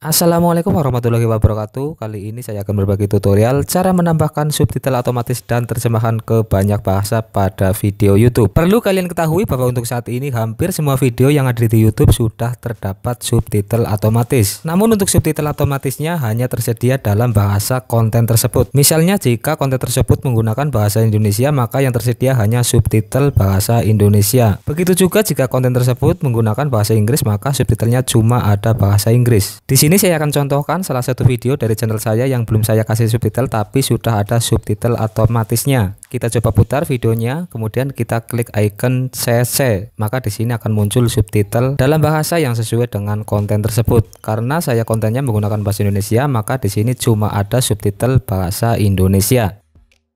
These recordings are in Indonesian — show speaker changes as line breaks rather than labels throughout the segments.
Assalamualaikum warahmatullahi wabarakatuh Kali ini saya akan berbagi tutorial cara menambahkan subtitle otomatis dan terjemahan ke banyak bahasa pada video YouTube Perlu kalian ketahui bahwa untuk saat ini hampir semua video yang ada di YouTube sudah terdapat subtitle otomatis Namun untuk subtitle otomatisnya hanya tersedia dalam bahasa konten tersebut Misalnya jika konten tersebut menggunakan bahasa Indonesia maka yang tersedia hanya subtitle bahasa Indonesia Begitu juga jika konten tersebut menggunakan bahasa Inggris maka subtitlenya cuma ada bahasa Inggris Di sini sini saya akan contohkan salah satu video dari channel saya yang belum saya kasih subtitle tapi sudah ada subtitle otomatisnya. Kita coba putar videonya, kemudian kita klik icon CC. Maka di sini akan muncul subtitle dalam bahasa yang sesuai dengan konten tersebut. Karena saya kontennya menggunakan bahasa Indonesia, maka di sini cuma ada subtitle bahasa Indonesia.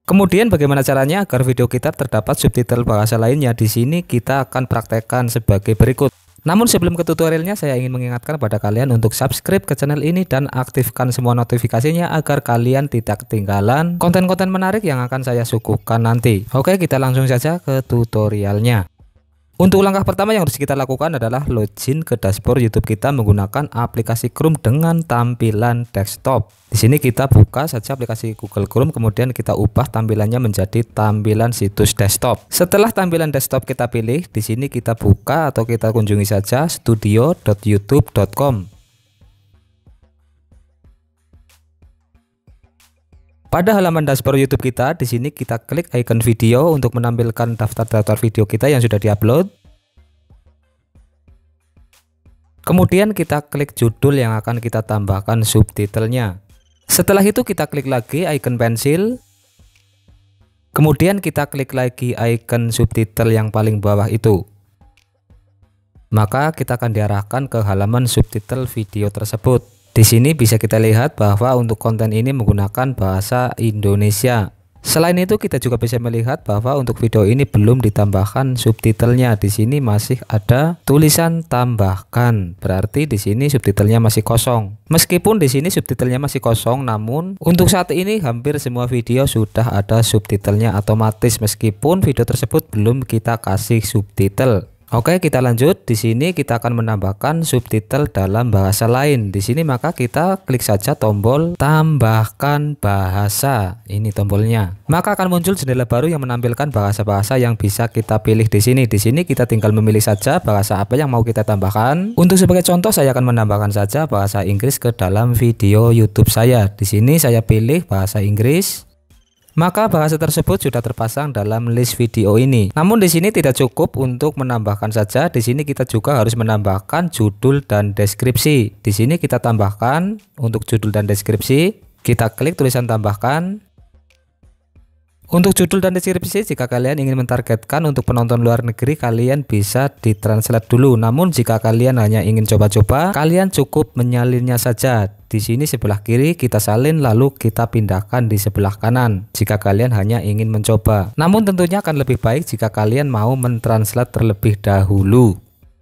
Kemudian bagaimana caranya agar video kita terdapat subtitle bahasa lainnya? Di sini kita akan praktekkan sebagai berikut. Namun sebelum ke tutorialnya saya ingin mengingatkan pada kalian untuk subscribe ke channel ini dan aktifkan semua notifikasinya agar kalian tidak ketinggalan konten-konten menarik yang akan saya suguhkan nanti. Oke kita langsung saja ke tutorialnya. Untuk langkah pertama yang harus kita lakukan adalah login ke dashboard YouTube kita menggunakan aplikasi Chrome dengan tampilan desktop. Di sini kita buka saja aplikasi Google Chrome, kemudian kita ubah tampilannya menjadi tampilan situs desktop. Setelah tampilan desktop kita pilih, di sini kita buka atau kita kunjungi saja studio.youtube.com. Pada halaman dashboard YouTube kita, di sini kita klik icon video untuk menampilkan daftar-daftar video kita yang sudah diupload. Kemudian kita klik judul yang akan kita tambahkan subtitlenya. Setelah itu kita klik lagi icon pensil. Kemudian kita klik lagi icon subtitle yang paling bawah itu. Maka kita akan diarahkan ke halaman subtitle video tersebut. Di sini bisa kita lihat bahwa untuk konten ini menggunakan bahasa Indonesia. Selain itu kita juga bisa melihat bahwa untuk video ini belum ditambahkan subtitlenya. Di sini masih ada tulisan tambahkan. Berarti di sini subtitlenya masih kosong. Meskipun di sini subtitlenya masih kosong, namun untuk saat ini hampir semua video sudah ada subtitlenya otomatis meskipun video tersebut belum kita kasih subtitle. Oke, kita lanjut. Di sini kita akan menambahkan subtitle dalam bahasa lain. Di sini maka kita klik saja tombol tambahkan bahasa. Ini tombolnya. Maka akan muncul jendela baru yang menampilkan bahasa-bahasa yang bisa kita pilih di sini. Di sini kita tinggal memilih saja bahasa apa yang mau kita tambahkan. Untuk sebagai contoh saya akan menambahkan saja bahasa Inggris ke dalam video YouTube saya. Di sini saya pilih bahasa Inggris maka bahasa tersebut sudah terpasang dalam list video ini. Namun di sini tidak cukup untuk menambahkan saja, di sini kita juga harus menambahkan judul dan deskripsi. Di sini kita tambahkan untuk judul dan deskripsi, kita klik tulisan tambahkan, untuk judul dan deskripsi, jika kalian ingin mentargetkan untuk penonton luar negeri, kalian bisa ditranslate dulu. Namun jika kalian hanya ingin coba-coba, kalian cukup menyalinnya saja. Di sini sebelah kiri kita salin lalu kita pindahkan di sebelah kanan jika kalian hanya ingin mencoba. Namun tentunya akan lebih baik jika kalian mau mentranslate terlebih dahulu.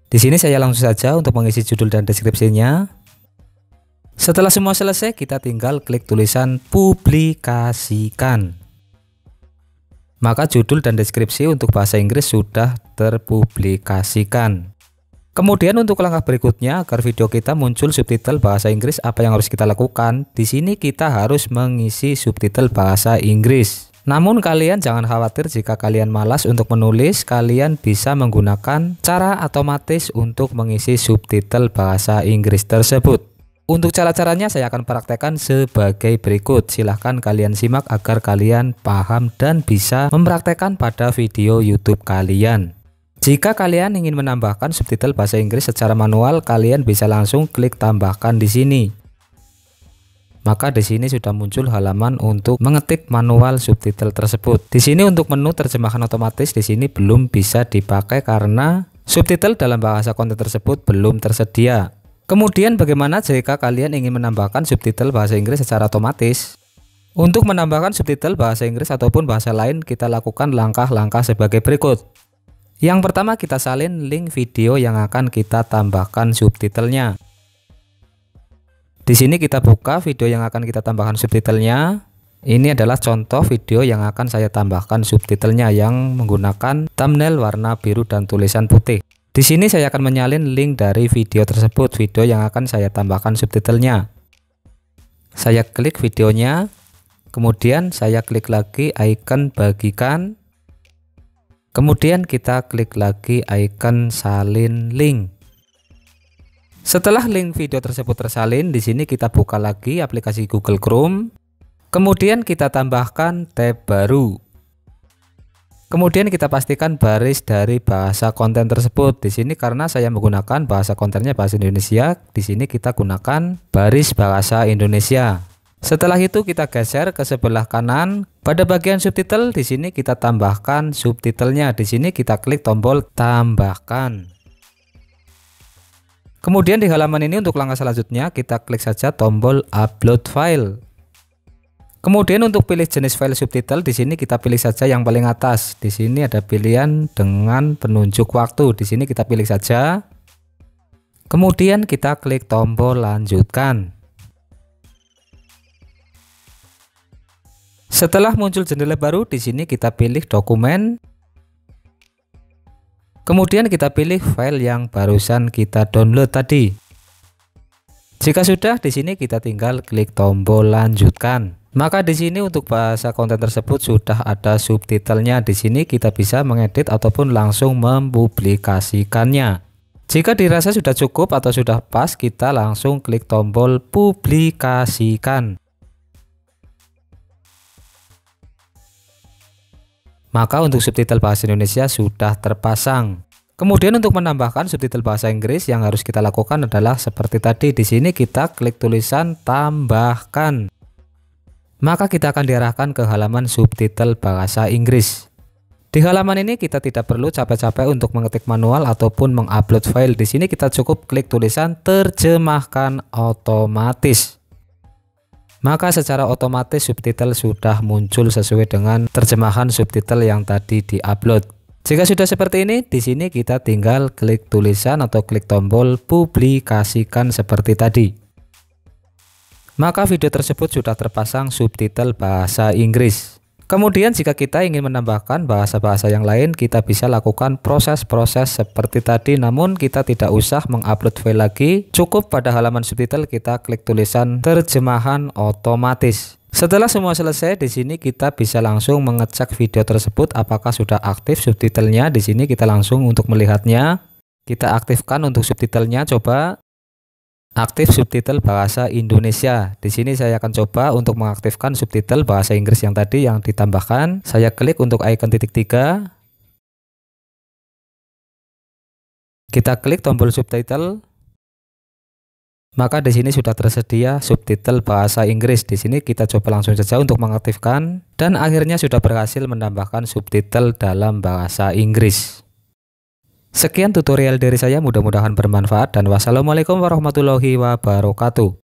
Di sini saya langsung saja untuk mengisi judul dan deskripsinya. Setelah semua selesai, kita tinggal klik tulisan publikasikan maka judul dan deskripsi untuk bahasa Inggris sudah terpublikasikan. Kemudian untuk langkah berikutnya agar video kita muncul subtitle bahasa Inggris apa yang harus kita lakukan? Di sini kita harus mengisi subtitle bahasa Inggris. Namun kalian jangan khawatir jika kalian malas untuk menulis, kalian bisa menggunakan cara otomatis untuk mengisi subtitle bahasa Inggris tersebut. Untuk cara-caranya saya akan praktekkan sebagai berikut. Silahkan kalian simak agar kalian paham dan bisa mempraktekkan pada video YouTube kalian. Jika kalian ingin menambahkan subtitle bahasa Inggris secara manual, kalian bisa langsung klik tambahkan di sini. Maka di sini sudah muncul halaman untuk mengetik manual subtitle tersebut. Di sini untuk menu terjemahan otomatis di sini belum bisa dipakai karena subtitle dalam bahasa konten tersebut belum tersedia. Kemudian bagaimana jika kalian ingin menambahkan subtitle bahasa Inggris secara otomatis? Untuk menambahkan subtitle bahasa Inggris ataupun bahasa lain, kita lakukan langkah-langkah sebagai berikut. Yang pertama kita salin link video yang akan kita tambahkan subtitlenya. Di sini kita buka video yang akan kita tambahkan subtitlenya. Ini adalah contoh video yang akan saya tambahkan subtitlenya yang menggunakan thumbnail warna biru dan tulisan putih. Di sini saya akan menyalin link dari video tersebut, video yang akan saya tambahkan subtitlenya. Saya klik videonya, kemudian saya klik lagi icon bagikan, kemudian kita klik lagi icon salin link. Setelah link video tersebut tersalin, di sini kita buka lagi aplikasi Google Chrome, kemudian kita tambahkan tab baru. Kemudian kita pastikan baris dari bahasa konten tersebut. Di sini karena saya menggunakan bahasa kontennya bahasa Indonesia, di sini kita gunakan baris bahasa Indonesia. Setelah itu kita geser ke sebelah kanan. Pada bagian subtitle di sini kita tambahkan subtitlenya. Di sini kita klik tombol tambahkan. Kemudian di halaman ini untuk langkah selanjutnya kita klik saja tombol upload file. Kemudian untuk pilih jenis file subtitle di sini kita pilih saja yang paling atas. Di sini ada pilihan dengan penunjuk waktu. Di sini kita pilih saja. Kemudian kita klik tombol lanjutkan. Setelah muncul jendela baru, di sini kita pilih dokumen. Kemudian kita pilih file yang barusan kita download tadi. Jika sudah, di sini kita tinggal klik tombol lanjutkan. Maka di sini untuk bahasa konten tersebut sudah ada subtitlenya. Di sini kita bisa mengedit ataupun langsung mempublikasikannya. Jika dirasa sudah cukup atau sudah pas, kita langsung klik tombol publikasikan. Maka untuk subtitle bahasa Indonesia sudah terpasang. Kemudian untuk menambahkan subtitle bahasa Inggris yang harus kita lakukan adalah seperti tadi di sini kita klik tulisan tambahkan. Maka kita akan diarahkan ke halaman subtitle bahasa Inggris. Di halaman ini kita tidak perlu capek-capek untuk mengetik manual ataupun mengupload file. Di sini kita cukup klik tulisan terjemahkan otomatis. Maka secara otomatis subtitle sudah muncul sesuai dengan terjemahan subtitle yang tadi diupload. Jika sudah seperti ini, di sini kita tinggal klik tulisan atau klik tombol publikasikan seperti tadi. Maka video tersebut sudah terpasang subtitle bahasa Inggris. Kemudian jika kita ingin menambahkan bahasa-bahasa yang lain, kita bisa lakukan proses-proses seperti tadi namun kita tidak usah mengupload file lagi. Cukup pada halaman subtitle kita klik tulisan terjemahan otomatis. Setelah semua selesai, di sini kita bisa langsung mengecek video tersebut apakah sudah aktif subtitlenya. Di sini kita langsung untuk melihatnya. Kita aktifkan untuk subtitlenya, coba aktif subtitle bahasa Indonesia. Di sini saya akan coba untuk mengaktifkan subtitle bahasa Inggris yang tadi yang ditambahkan. Saya klik untuk icon titik tiga. Kita klik tombol subtitle. Maka di sini sudah tersedia subtitle bahasa Inggris. Di sini kita coba langsung saja untuk mengaktifkan dan akhirnya sudah berhasil menambahkan subtitle dalam bahasa Inggris. Sekian tutorial dari saya, mudah-mudahan bermanfaat dan wassalamualaikum warahmatullahi wabarakatuh.